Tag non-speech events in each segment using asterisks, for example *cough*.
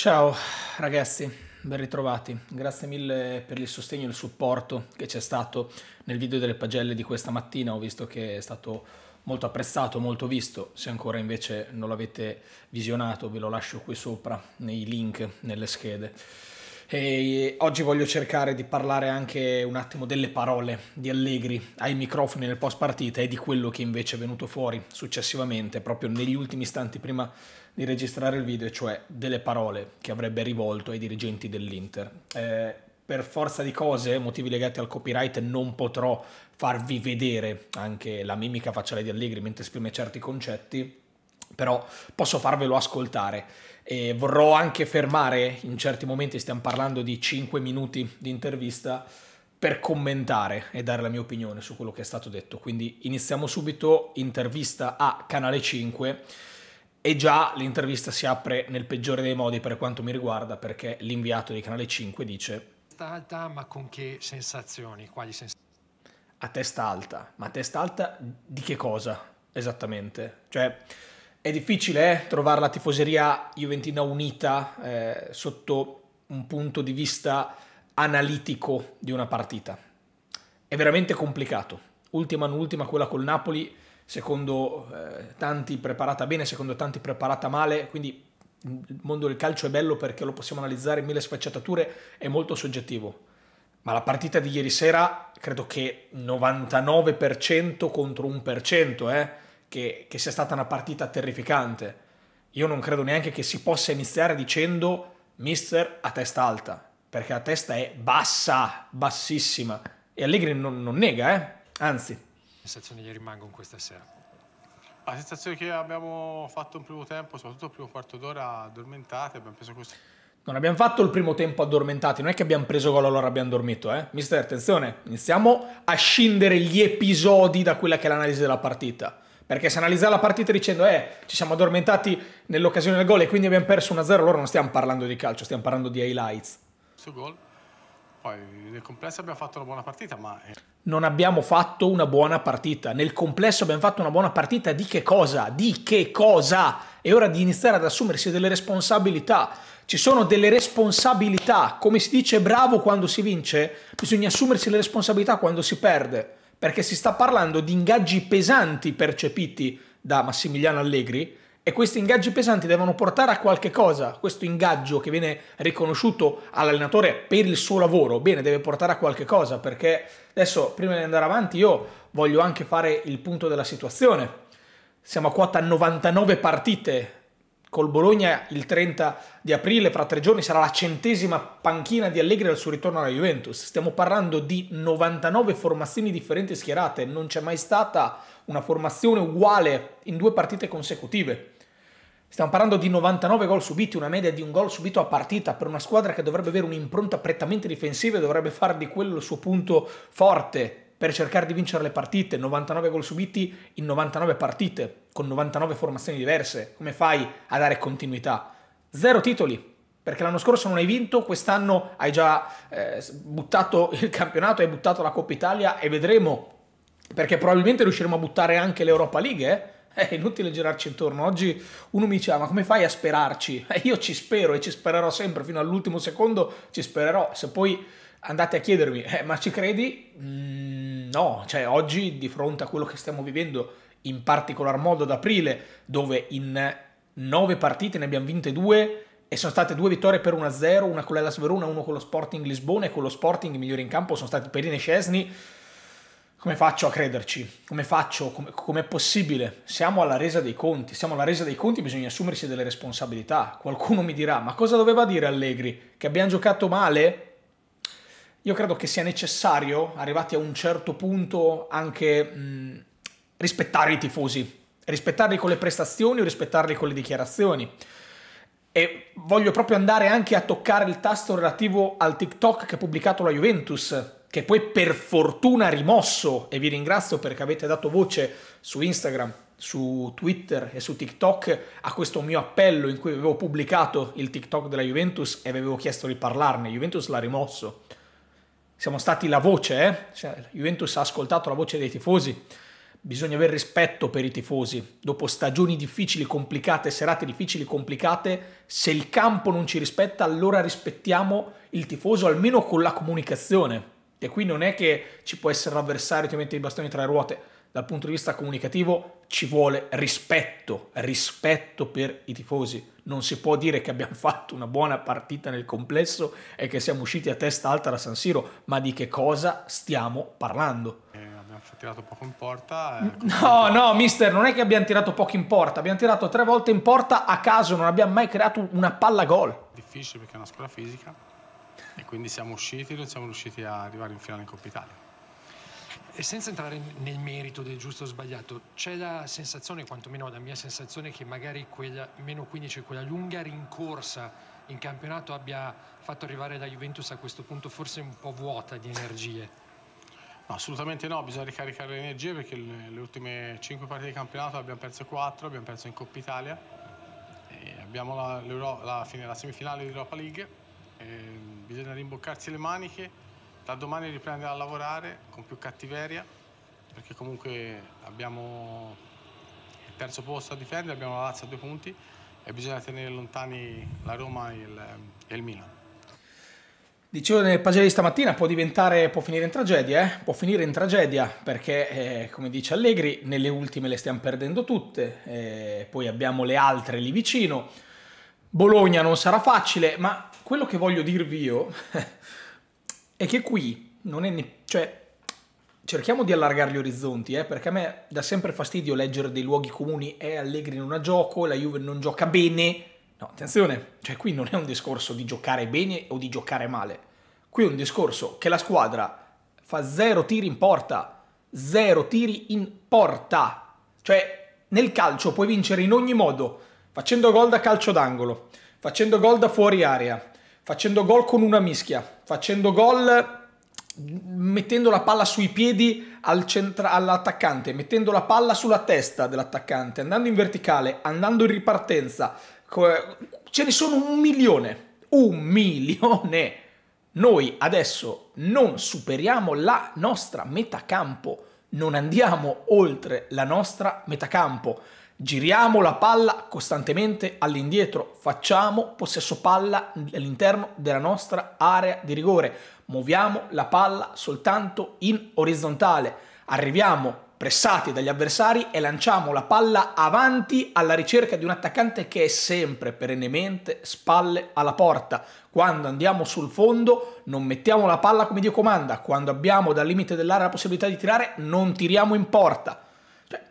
Ciao ragazzi, ben ritrovati. Grazie mille per il sostegno e il supporto che c'è stato nel video delle pagelle di questa mattina. Ho visto che è stato molto apprezzato, molto visto. Se ancora invece non l'avete visionato, ve lo lascio qui sopra nei link, nelle schede. E eh, oggi voglio cercare di parlare anche un attimo delle parole di Allegri ai microfoni nel post partita e di quello che invece è venuto fuori successivamente, proprio negli ultimi istanti prima di registrare il video, cioè delle parole che avrebbe rivolto ai dirigenti dell'Inter. Eh, per forza di cose, motivi legati al copyright, non potrò farvi vedere anche la mimica facciale di Allegri mentre esprime certi concetti, però posso farvelo ascoltare. E vorrò anche fermare, in certi momenti stiamo parlando di 5 minuti di intervista, per commentare e dare la mia opinione su quello che è stato detto. Quindi iniziamo subito intervista a Canale 5 e già l'intervista si apre nel peggiore dei modi per quanto mi riguarda perché l'inviato di Canale 5 dice... Testa Alta, ma con che sensazioni? Quali sensazioni? A testa alta, ma a testa alta di che cosa esattamente? Cioè è difficile eh, trovare la tifoseria juventina unita eh, sotto un punto di vista analitico di una partita. È veramente complicato. Ultima non ultima quella col Napoli, secondo eh, tanti preparata bene, secondo tanti preparata male, quindi il mondo del calcio è bello perché lo possiamo analizzare in mille sfaccettature, è molto soggettivo. Ma la partita di ieri sera credo che 99% contro 1%, eh? che, che sia stata una partita terrificante. Io non credo neanche che si possa iniziare dicendo mister a testa alta, perché la testa è bassa, bassissima. E Allegri non, non nega, eh? anzi. Che sensazioni gli rimangono questa sera? La sensazione che abbiamo fatto un primo tempo, soprattutto il primo quarto d'ora addormentati, abbiamo preso questo... Non abbiamo fatto il primo tempo addormentati, non è che abbiamo preso gol allora abbiamo dormito, eh? Mister, attenzione, iniziamo a scindere gli episodi da quella che è l'analisi della partita. Perché se analizzare la partita dicendo eh, ci siamo addormentati nell'occasione del gol e quindi abbiamo perso 1-0, allora non stiamo parlando di calcio, stiamo parlando di highlights. Su gol. Poi nel complesso abbiamo fatto una buona partita, ma... Non abbiamo fatto una buona partita. Nel complesso abbiamo fatto una buona partita di che cosa? Di che cosa? È ora di iniziare ad assumersi delle responsabilità. Ci sono delle responsabilità. Come si dice bravo quando si vince, bisogna assumersi le responsabilità quando si perde perché si sta parlando di ingaggi pesanti percepiti da Massimiliano Allegri e questi ingaggi pesanti devono portare a qualche cosa. Questo ingaggio che viene riconosciuto all'allenatore per il suo lavoro, bene, deve portare a qualche cosa perché adesso prima di andare avanti io voglio anche fare il punto della situazione. Siamo a quota 99 partite col Bologna il 30 di aprile, fra tre giorni, sarà la centesima panchina di Allegri al suo ritorno alla Juventus. Stiamo parlando di 99 formazioni differenti schierate, non c'è mai stata una formazione uguale in due partite consecutive. Stiamo parlando di 99 gol subiti, una media di un gol subito a partita per una squadra che dovrebbe avere un'impronta prettamente difensiva e dovrebbe fare di quello il suo punto forte per cercare di vincere le partite, 99 gol subiti in 99 partite, con 99 formazioni diverse, come fai a dare continuità? Zero titoli, perché l'anno scorso non hai vinto, quest'anno hai già eh, buttato il campionato, hai buttato la Coppa Italia e vedremo, perché probabilmente riusciremo a buttare anche l'Europa League, eh? È inutile girarci intorno. Oggi uno mi diceva: Ma come fai a sperarci? Eh, io ci spero e ci spererò sempre fino all'ultimo secondo. Ci spererò. Se poi andate a chiedermi, eh, ma ci credi? Mm, no, cioè oggi di fronte a quello che stiamo vivendo, in particolar modo ad aprile, dove in nove partite ne abbiamo vinte due e sono state due vittorie per 1-0, una con l'Elas Verona, una con lo Sporting Lisbona e con lo Sporting migliore in campo sono stati Perini e Scesni. Come faccio a crederci? Come faccio? Come, com'è possibile? Siamo alla resa dei conti, siamo alla resa dei conti, bisogna assumersi delle responsabilità. Qualcuno mi dirà, ma cosa doveva dire Allegri? Che abbiamo giocato male? Io credo che sia necessario, arrivati a un certo punto, anche mh, mm, rispettare i tifosi, rispettarli con le prestazioni o rispettarli con le dichiarazioni. E voglio proprio andare anche a toccare il tasto relativo al TikTok che ha pubblicato la Juventus, che poi per fortuna ha rimosso, e vi ringrazio perché avete dato voce su Instagram, su Twitter e su TikTok a questo mio appello in cui avevo pubblicato il TikTok della Juventus e vi avevo chiesto di parlarne. Juventus l'ha rimosso siamo stati la voce, eh? Cioè, Juventus ha ascoltato la voce dei tifosi, bisogna avere rispetto per i tifosi. Dopo stagioni difficili, complicate, serate difficili, complicate, se il campo non ci rispetta, allora rispettiamo il tifoso almeno con la comunicazione. E qui non è che ci può essere l'avversario che mette i bastoni tra le ruote dal punto di vista comunicativo ci vuole rispetto, rispetto per i tifosi. Non si può dire che abbiamo *laughs* fatto una buona partita nel complesso e che siamo usciti a testa alta da San Siro, ma di che cosa stiamo parlando? Eh, abbiamo tirato poco in porta. Eh, no, no, mister, non è che abbiamo tirato poco in porta, abbiamo tirato tre volte in porta a caso, non abbiamo mai creato una palla gol. Difficile perché è una scuola fisica e quindi siamo usciti, non siamo riusciti a arrivare in finale in Coppa Italia. E senza entrare nel merito del giusto o sbagliato, c'è la sensazione, quantomeno la mia sensazione, che magari quella meno 15, quella lunga rincorsa in campionato abbia fatto arrivare la Juventus a questo punto forse un po' vuota di energie? assolutamente no, bisogna ricaricare le energie perché le, le ultime 5 partite di campionato abbiamo perso 4, abbiamo perso in Coppa Italia, abbiamo la, la, la, la semifinale di Europa League, ehm, bisogna rimboccarsi le maniche da domani riprende a lavorare con più cattiveria, perché comunque abbiamo il terzo posto a difendere, abbiamo la Lazio a due punti e bisogna tenere lontani la Roma e il, e il Milan. Dicevo nel pagina di stamattina, può, diventare, può finire in tragedia, eh? può finire in tragedia perché, eh, come dice Allegri, nelle ultime le stiamo perdendo tutte, eh, poi abbiamo le altre lì vicino. Bologna non sarà facile, ma quello che voglio dirvi io *laughs* è che qui non è... Ne- cioè, cerchiamo di allargare gli orizzonti, eh, perché a me dà sempre fastidio leggere dei luoghi comuni e Allegri non ha gioco, la Juve non gioca bene. No, attenzione, cioè qui non è un discorso di giocare bene o di giocare male. Qui è un discorso che la squadra fa zero tiri in porta, zero tiri in porta. Cioè, nel calcio puoi vincere in ogni modo, facendo gol da calcio d'angolo, facendo gol da fuori area, facendo gol con una mischia, facendo gol mettendo la palla sui piedi al all'attaccante, mettendo la palla sulla testa dell'attaccante, andando in verticale, andando in ripartenza. Ce ne sono un milione, un milione. Noi adesso non superiamo la nostra metacampo, non andiamo oltre la nostra metacampo. Giriamo la palla costantemente all'indietro, facciamo possesso palla all'interno della nostra area di rigore, muoviamo la palla soltanto in orizzontale, arriviamo pressati dagli avversari e lanciamo la palla avanti alla ricerca di un attaccante che è sempre perennemente spalle alla porta. Quando andiamo sul fondo non mettiamo la palla come Dio comanda, quando abbiamo dal limite dell'area la possibilità di tirare non tiriamo in porta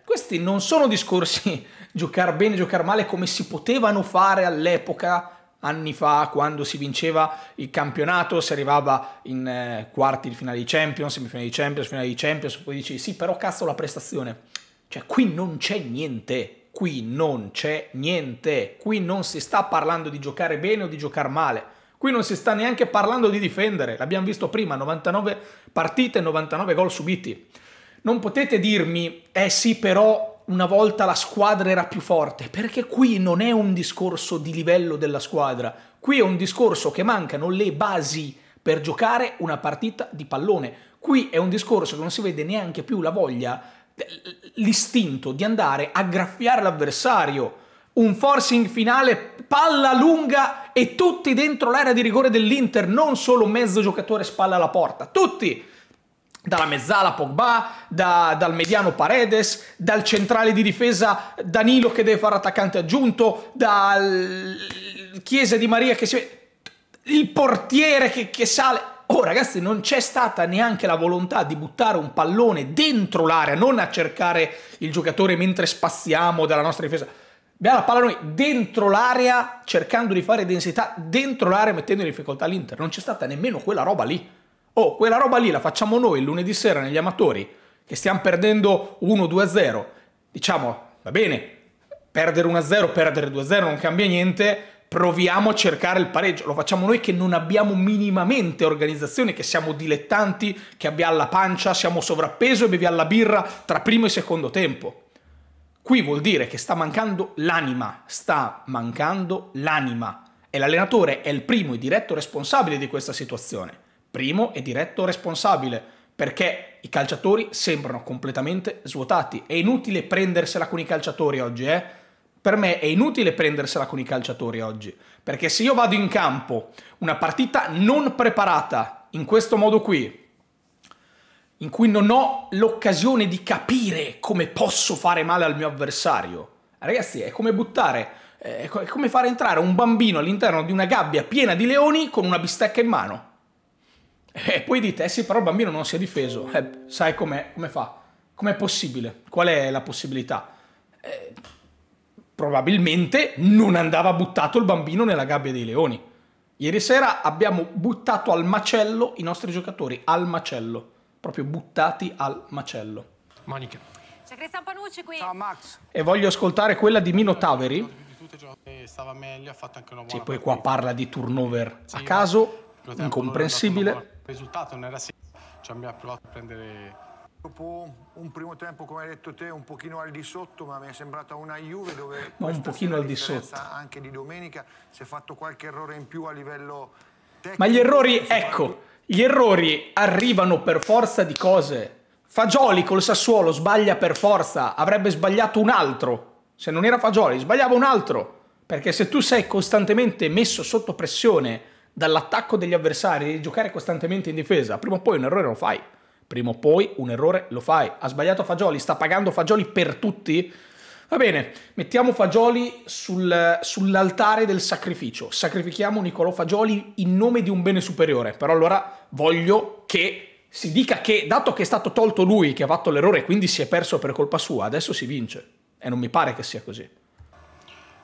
questi non sono discorsi *laughs* giocare bene, giocare male come si potevano fare all'epoca anni fa quando si vinceva il campionato, si arrivava in eh, quarti di finale di Champions, semifinale di Champions, finale di Champions, poi dici sì però cazzo la prestazione. Cioè qui non c'è niente, qui non c'è niente, qui non si sta parlando di giocare bene o di giocare male, qui non si sta neanche parlando di difendere, l'abbiamo visto prima, 99 partite, 99 gol subiti non potete dirmi, eh sì però una volta la squadra era più forte, perché qui non è un discorso di livello della squadra, qui è un discorso che mancano le basi per giocare una partita di pallone, qui è un discorso che non si vede neanche più la voglia, eh, l'istinto di andare a graffiare l'avversario, un forcing finale, palla lunga e tutti dentro l'area di rigore dell'Inter, non solo mezzo giocatore spalla alla porta, tutti! dalla mezzala Pogba, da, dal mediano Paredes, dal centrale di difesa Danilo che deve fare attaccante aggiunto, dal Chiesa di Maria che si... il portiere che, che sale... Oh ragazzi, non c'è stata neanche la volontà di buttare un pallone dentro l'area, non a cercare il giocatore mentre spaziamo dalla nostra difesa. Abbiamo la palla noi dentro l'area, cercando di fare densità dentro l'area, mettendo in difficoltà l'Inter. Non c'è stata nemmeno quella roba lì oh, quella roba lì la facciamo noi lunedì sera negli amatori, che stiamo perdendo 1-2-0, diciamo, va bene, perdere 1-0, perdere 2-0 non cambia niente, proviamo a cercare il pareggio, lo facciamo noi che non abbiamo minimamente organizzazione, che siamo dilettanti, che abbiamo la pancia, siamo sovrappeso e beviamo la birra tra primo e secondo tempo. Qui vuol dire che sta mancando l'anima, sta mancando l'anima e l'allenatore è il primo e diretto responsabile di questa situazione primo e diretto responsabile, perché i calciatori sembrano completamente svuotati. È inutile prendersela con i calciatori oggi, eh? Per me è inutile prendersela con i calciatori oggi, perché se io vado in campo una partita non preparata, in questo modo qui, in cui non ho l'occasione di capire come posso fare male al mio avversario, ragazzi è come buttare, eh, è come fare entrare un bambino all'interno di una gabbia piena di leoni con una bistecca in mano e eh, poi dite, eh sì, però il bambino non si è difeso. Eh, sai come fa? Com'è possibile? Qual è la possibilità? Eh, probabilmente non andava buttato il bambino nella gabbia dei leoni. Ieri sera abbiamo buttato al macello i nostri giocatori, al macello, proprio buttati al macello. Monica. C'è Cristian Panucci qui. Ciao Max. E voglio ascoltare quella di Mino Taveri. Stava meglio, ha fatto anche una buona. Sì, poi qua parla di turnover a caso, incomprensibile. Il risultato non era semplice, cioè abbiamo provato a prendere... Dopo un primo tempo, come hai detto te, un pochino al di sotto, ma mi è sembrata una Juve dove... Ma un pochino al di sotto. Anche di domenica si è fatto qualche errore in più a livello tecnico. Ma gli errori, ecco, gli errori arrivano per forza di cose. Fagioli col Sassuolo sbaglia per forza, avrebbe sbagliato un altro. Se non era Fagioli, sbagliava un altro. Perché se tu sei costantemente messo sotto pressione dall'attacco degli avversari, devi giocare costantemente in difesa, prima o poi un errore lo fai. Prima o poi un errore lo fai. Ha sbagliato Fagioli, sta pagando Fagioli per tutti. Va bene, mettiamo Fagioli sul, sull'altare del sacrificio. Sacrifichiamo Nicolò Fagioli in nome di un bene superiore. Però allora voglio che si dica che, dato che è stato tolto lui che ha fatto l'errore e quindi si è perso per colpa sua, adesso si vince. E non mi pare che sia così.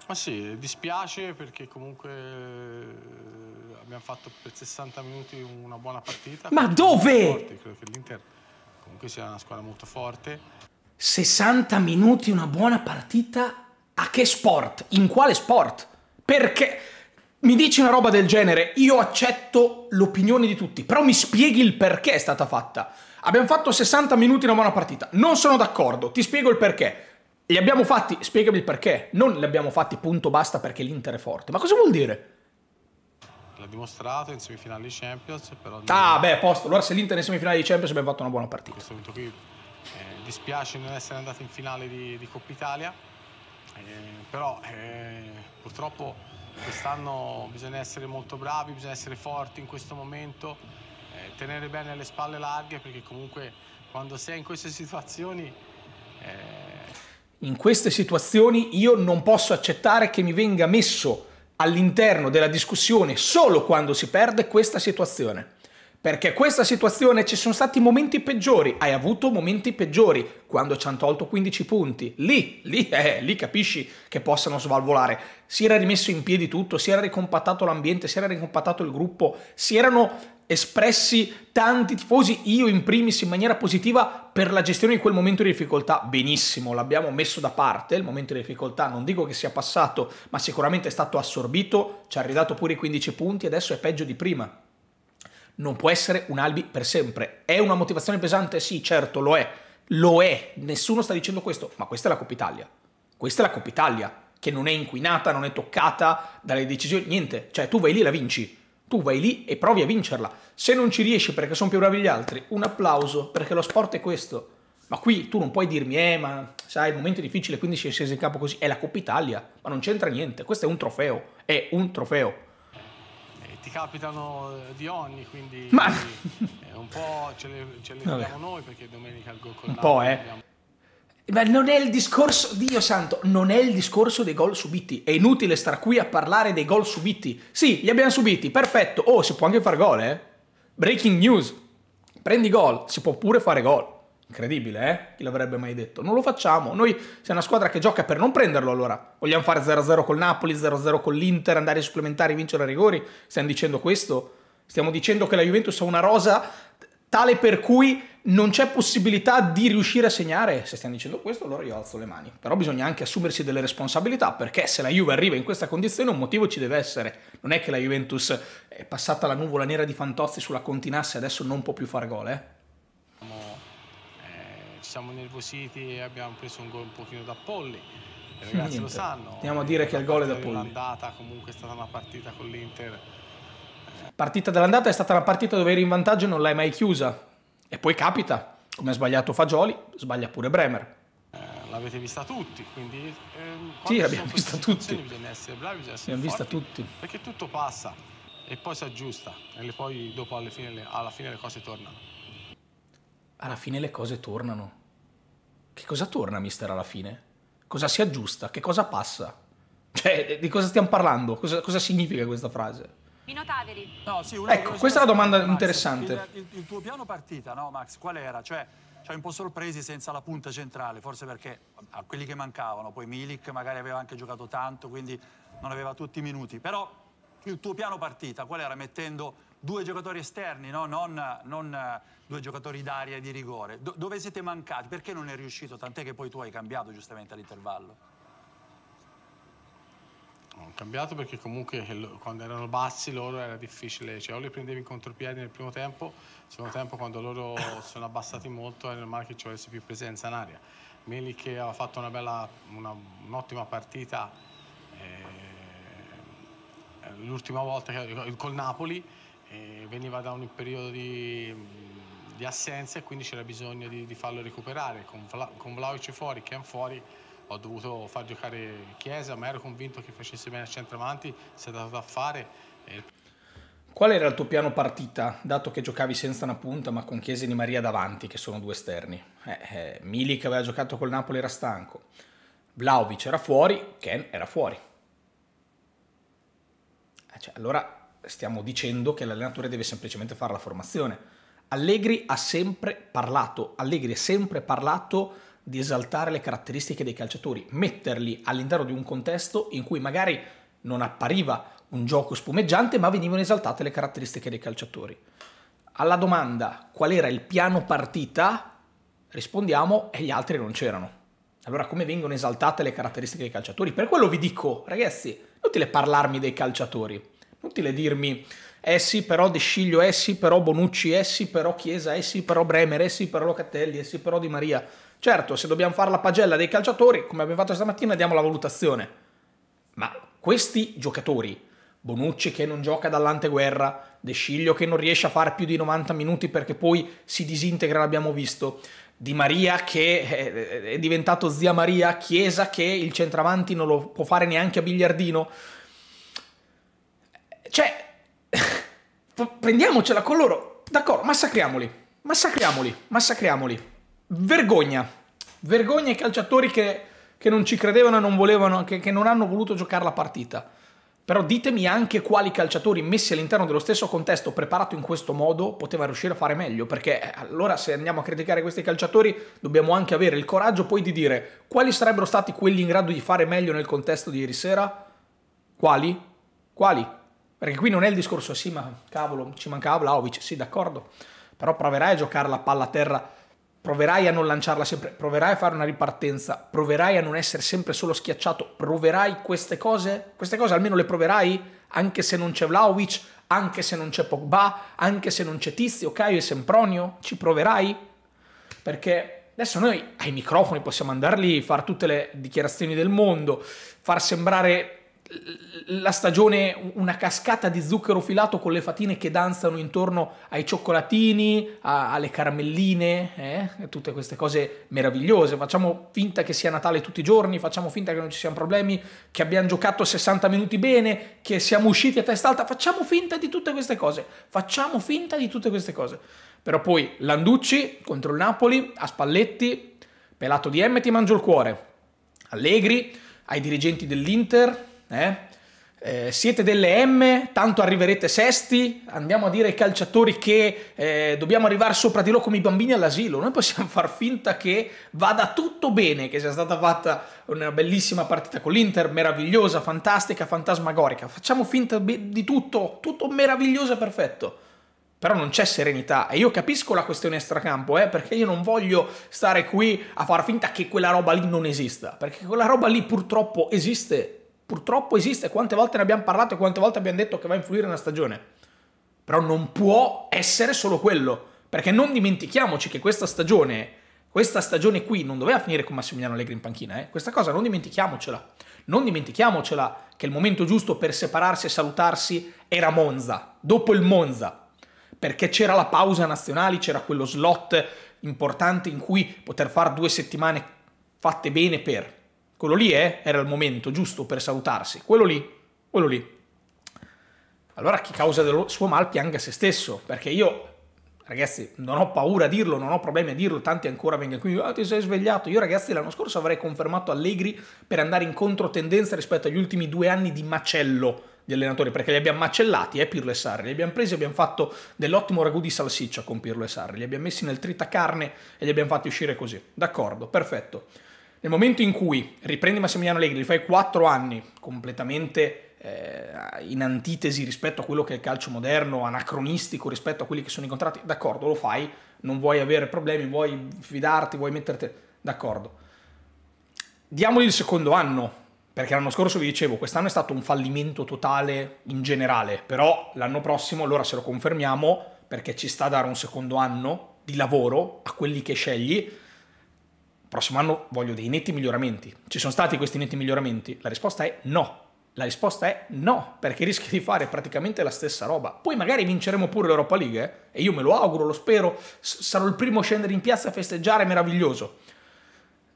Ma sì, dispiace perché comunque eh, abbiamo fatto per 60 minuti una buona partita. Ma dove? Forte. Credo che l'Inter comunque sia una squadra molto forte. 60 minuti una buona partita? A che sport? In quale sport? Perché mi dici una roba del genere, io accetto l'opinione di tutti, però mi spieghi il perché è stata fatta. Abbiamo fatto 60 minuti una buona partita. Non sono d'accordo, ti spiego il perché. Li abbiamo fatti, spiegami il perché. Non li abbiamo fatti punto basta perché l'Inter è forte. Ma cosa vuol dire? L'ha dimostrato in semifinale di Champions, però... Ah, beh, posto. Allora se l'Inter è in semifinale di Champions abbiamo fatto una buona partita. In questo momento qui eh, dispiace non essere andato in finale di, di Coppa Italia, eh, però eh, purtroppo quest'anno bisogna essere molto bravi, bisogna essere forti in questo momento, eh, tenere bene le spalle larghe perché comunque quando sei in queste situazioni... Eh, in queste situazioni io non posso accettare che mi venga messo all'interno della discussione solo quando si perde questa situazione. Perché questa situazione ci sono stati momenti peggiori, hai avuto momenti peggiori quando ci hanno tolto 15 punti. Lì, lì, eh, lì capisci che possano svalvolare. Si era rimesso in piedi tutto, si era ricompattato l'ambiente, si era ricompattato il gruppo, si erano espressi tanti tifosi, io in primis in maniera positiva, per la gestione di quel momento di difficoltà. Benissimo, l'abbiamo messo da parte, il momento di difficoltà non dico che sia passato, ma sicuramente è stato assorbito, ci ha ridato pure i 15 punti, adesso è peggio di prima. Non può essere un Albi per sempre. È una motivazione pesante? Sì, certo, lo è. Lo è. Nessuno sta dicendo questo, ma questa è la Coppa Italia. Questa è la Coppa Italia, che non è inquinata, non è toccata dalle decisioni, niente. Cioè, tu vai lì e la vinci tu vai lì e provi a vincerla. Se non ci riesci perché sono più bravi gli altri, un applauso, perché lo sport è questo. Ma qui tu non puoi dirmi, eh, ma sai, il momento è difficile, quindi si è sceso in campo così. È la Coppa Italia, ma non c'entra niente. Questo è un trofeo, è un trofeo. E eh, ti capitano eh, di ogni, quindi ma... eh, un po' ce le, ce le noi perché domenica il gol con Un po', eh. Abbiamo... Ma non è il discorso, Dio santo, non è il discorso dei gol subiti. È inutile star qui a parlare dei gol subiti. Sì, li abbiamo subiti, perfetto. Oh, si può anche fare gol, eh? Breaking news. Prendi gol, si può pure fare gol. Incredibile, eh? Chi l'avrebbe mai detto? Non lo facciamo. Noi siamo una squadra che gioca per non prenderlo allora. Vogliamo fare 0-0 col Napoli, 0-0 con l'Inter, andare ai supplementari, vincere a rigori? Stiamo dicendo questo? Stiamo dicendo che la Juventus ha una rosa tale per cui non c'è possibilità di riuscire a segnare, se stiamo dicendo questo, allora io alzo le mani. Però bisogna anche assumersi delle responsabilità, perché se la Juve arriva in questa condizione un motivo ci deve essere. Non è che la Juventus è passata la nuvola nera di Fantozzi sulla continassa e adesso non può più fare gol, eh? Siamo, eh, ci siamo nervositi e abbiamo preso un gol un pochino da polli. I ragazzi Niente. lo sanno. Andiamo a dire che il gol è da polli. L'andata comunque è stata una partita con l'Inter. Partita dell'andata è stata una partita dove eri in vantaggio e non l'hai mai chiusa e poi capita, come ha sbagliato Fagioli, sbaglia pure Bremer. Eh, l'avete vista tutti, quindi... Ehm, sì, abbiamo visto tutti. Bisogna essere bravi, bisogna essere abbiamo forti, tutti. Perché tutto passa e poi si aggiusta e poi dopo alla fine, alla fine le cose tornano. Alla fine le cose tornano. Che cosa torna, mister, alla fine? Cosa si aggiusta? Che cosa passa? Cioè, di cosa stiamo parlando? Cosa, cosa significa questa frase? Pino Taveri. No, sì, ecco, questa è una domanda interessante. Il, il, il, tuo piano partita, no, Max? Qual era? Cioè, ci hai un po' sorpresi senza la punta centrale, forse perché a quelli che mancavano, poi Milik magari aveva anche giocato tanto, quindi non aveva tutti i minuti, però il tuo piano partita qual era? Mettendo due giocatori esterni, no? non, non, eh, due giocatori d'aria e di rigore. Do dove siete mancati? Perché non è riuscito? Tant'è che poi tu hai cambiato giustamente all'intervallo hanno cambiato perché comunque quando erano bassi loro era difficile, cioè o li prendevi in contropiedi nel primo tempo, nel secondo tempo quando loro *coughs* sono abbassati molto era normale che ci avesse più presenza in aria. Meli che ha fatto un'ottima partita eh, l'ultima volta che, col Napoli, eh, veniva da un periodo di, di assenza e quindi c'era bisogno di, di, farlo recuperare con, Vla, con Vlaovic fuori, Ken fuori ho dovuto far giocare Chiesa, ma ero convinto che facesse bene a centravanti, si è dato da fare. Qual era il tuo piano partita, dato che giocavi senza una punta ma con Chiesa e Di Maria davanti, che sono due esterni? Eh, eh, Milik aveva giocato col Napoli, era stanco. Vlaovic era fuori, Ken era fuori. Eh, cioè, allora stiamo dicendo che l'allenatore deve semplicemente fare la formazione. Allegri ha sempre parlato, Allegri ha sempre parlato di esaltare le caratteristiche dei calciatori, metterli all'interno di un contesto in cui magari non appariva un gioco spumeggiante, ma venivano esaltate le caratteristiche dei calciatori. Alla domanda qual era il piano partita, rispondiamo e gli altri non c'erano. Allora come vengono esaltate le caratteristiche dei calciatori? Per quello vi dico, ragazzi, inutile parlarmi dei calciatori, inutile dirmi eh sì, però De Sciglio, eh sì, però Bonucci, eh sì, però Chiesa, eh sì, però Bremer, eh sì, però Locatelli, eh sì, però Di Maria. Certo, se dobbiamo fare la pagella dei calciatori, come abbiamo fatto stamattina, diamo la valutazione. Ma questi giocatori, Bonucci che non gioca dall'anteguerra, De Sciglio che non riesce a fare più di 90 minuti perché poi si disintegra, l'abbiamo visto, Di Maria che eh, è diventato zia Maria, Chiesa che il centravanti non lo può fare neanche a biliardino. Cioè, *laughs* prendiamocela con loro, d'accordo, massacriamoli, massacriamoli, massacriamoli. Vergogna. Vergogna ai calciatori che, che non ci credevano e non volevano, che, che non hanno voluto giocare la partita. Però ditemi anche quali calciatori messi all'interno dello stesso contesto, preparato in questo modo, poteva riuscire a fare meglio. Perché eh, allora se andiamo a criticare questi calciatori dobbiamo anche avere il coraggio poi di dire quali sarebbero stati quelli in grado di fare meglio nel contesto di ieri sera? Quali? Quali? Perché qui non è il discorso, sì ma cavolo, ci mancava Vlaovic, sì d'accordo. Però proverai a giocare la palla a terra proverai a non lanciarla sempre, proverai a fare una ripartenza, proverai a non essere sempre solo schiacciato, proverai queste cose, queste cose almeno le proverai, anche se non c'è Vlaovic, anche se non c'è Pogba, anche se non c'è Tizio, Caio e Sempronio, ci proverai? Perché adesso noi ai microfoni possiamo andar lì, fare tutte le dichiarazioni del mondo, far sembrare la stagione, una cascata di zucchero filato con le fatine che danzano intorno ai cioccolatini, a, alle caramelline, eh? tutte queste cose meravigliose. Facciamo finta che sia Natale tutti i giorni, facciamo finta che non ci siano problemi, che abbiamo giocato 60 minuti bene, che siamo usciti a testa alta, facciamo finta di tutte queste cose, facciamo finta di tutte queste cose. Però poi Landucci contro il Napoli, a Spalletti, Pelato di M ti mangio il cuore, Allegri, ai dirigenti dell'Inter, eh? Eh, siete delle M, tanto arriverete sesti, andiamo a dire ai calciatori che eh, dobbiamo arrivare sopra di loro come i bambini all'asilo, noi possiamo far finta che vada tutto bene, che sia stata fatta una bellissima partita con l'Inter, meravigliosa, fantastica, fantasmagorica, facciamo finta di tutto, tutto meraviglioso e perfetto. Però non c'è serenità e io capisco la questione extracampo, eh, perché io non voglio stare qui a far finta che quella roba lì non esista, perché quella roba lì purtroppo esiste purtroppo esiste, quante volte ne abbiamo parlato e quante volte abbiamo detto che va a influire nella stagione. Però non può essere solo quello, perché non dimentichiamoci che questa stagione, questa stagione qui non doveva finire con Massimiliano Allegri in panchina, eh? questa cosa non dimentichiamocela. Non dimentichiamocela che il momento giusto per separarsi e salutarsi era Monza, dopo il Monza, perché c'era la pausa nazionale, c'era quello slot importante in cui poter fare due settimane fatte bene per quello lì è, era il momento giusto per salutarsi, quello lì, quello lì. Allora chi causa del suo mal pianga se stesso, perché io, ragazzi, non ho paura a dirlo, non ho problemi a dirlo, tanti ancora vengono qui, ah ti sei svegliato, io ragazzi l'anno scorso avrei confermato Allegri per andare in controtendenza rispetto agli ultimi due anni di macello di allenatori, perché li abbiamo macellati, eh, Pirlo e Sarri, li abbiamo presi e abbiamo fatto dell'ottimo ragù di salsiccia con Pirlo e Sarri, li abbiamo messi nel tritacarne e li abbiamo fatti uscire così, d'accordo, perfetto. Nel momento in cui riprendi Massimiliano Allegri, gli fai quattro anni completamente eh, in antitesi rispetto a quello che è il calcio moderno, anacronistico rispetto a quelli che sono i contratti, d'accordo, lo fai, non vuoi avere problemi, vuoi fidarti, vuoi metterti d'accordo. Diamogli il secondo anno, perché l'anno scorso vi dicevo, quest'anno è stato un fallimento totale in generale, però l'anno prossimo allora se lo confermiamo perché ci sta a dare un secondo anno di lavoro a quelli che scegli prossimo anno voglio dei netti miglioramenti. Ci sono stati questi netti miglioramenti? La risposta è no. La risposta è no, perché rischi di fare praticamente la stessa roba. Poi magari vinceremo pure l'Europa League, eh? e io me lo auguro, lo spero, S sarò il primo a scendere in piazza a festeggiare, meraviglioso.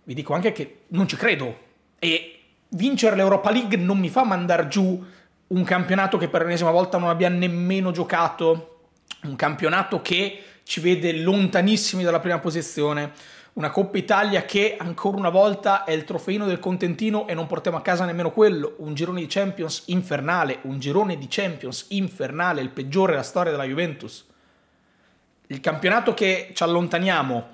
Vi dico anche che non ci credo, e vincere l'Europa League non mi fa mandare giù un campionato che per l'ennesima volta non abbiamo nemmeno giocato, un campionato che ci vede lontanissimi dalla prima posizione, una Coppa Italia che ancora una volta è il trofeino del contentino e non portiamo a casa nemmeno quello, un girone di Champions infernale, un girone di Champions infernale, il peggiore della storia della Juventus. Il campionato che ci allontaniamo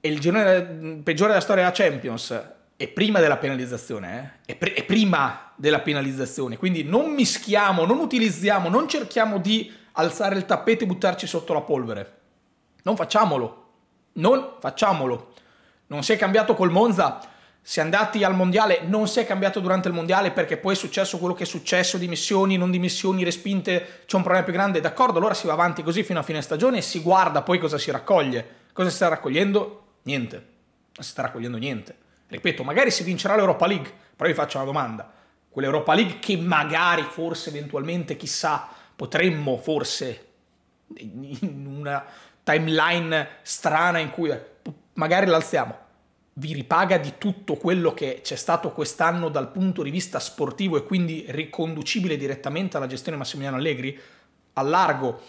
è il girone peggiore della storia della Champions, è prima della penalizzazione, eh? è, pr è prima della penalizzazione, quindi non mischiamo, non utilizziamo, non cerchiamo di alzare il tappeto e buttarci sotto la polvere. Non facciamolo. Non facciamolo. Non si è cambiato col Monza, si è andati al mondiale, non si è cambiato durante il mondiale perché poi è successo quello che è successo, dimissioni, non dimissioni, respinte, c'è un problema più grande, d'accordo, allora si va avanti così fino a fine stagione e si guarda poi cosa si raccoglie. Cosa si sta raccogliendo? Niente. Non si sta raccogliendo niente. Ripeto, magari si vincerà l'Europa League, però vi faccio una domanda. Quell'Europa League che magari, forse, eventualmente, chissà, potremmo forse in una timeline strana in cui magari l'alziamo. Vi ripaga di tutto quello che c'è stato quest'anno dal punto di vista sportivo e quindi riconducibile direttamente alla gestione Massimiliano Allegri? A largo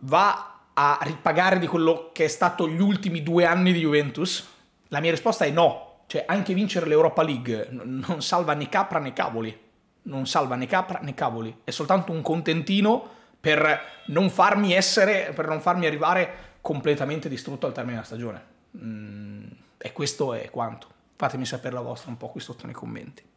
va a ripagare di quello che è stato gli ultimi due anni di Juventus? La mia risposta è no, cioè anche vincere l'Europa League non salva né capra né cavoli, non salva né capra né cavoli, è soltanto un contentino per non farmi essere, per non farmi arrivare completamente distrutto al termine della stagione. Mm, e questo è quanto. Fatemi sapere la vostra un po' qui sotto nei commenti.